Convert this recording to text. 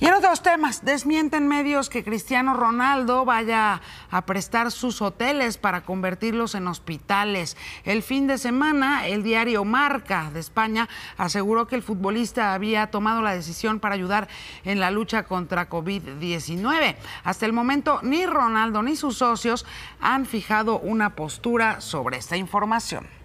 Y en otros temas, desmienten medios que Cristiano Ronaldo vaya a prestar sus hoteles para convertirlos en hospitales. El fin de semana, el diario Marca de España aseguró que el futbolista había tomado la decisión para ayudar en la lucha contra COVID-19. Hasta el momento, ni Ronaldo ni sus socios han fijado una postura sobre esta información.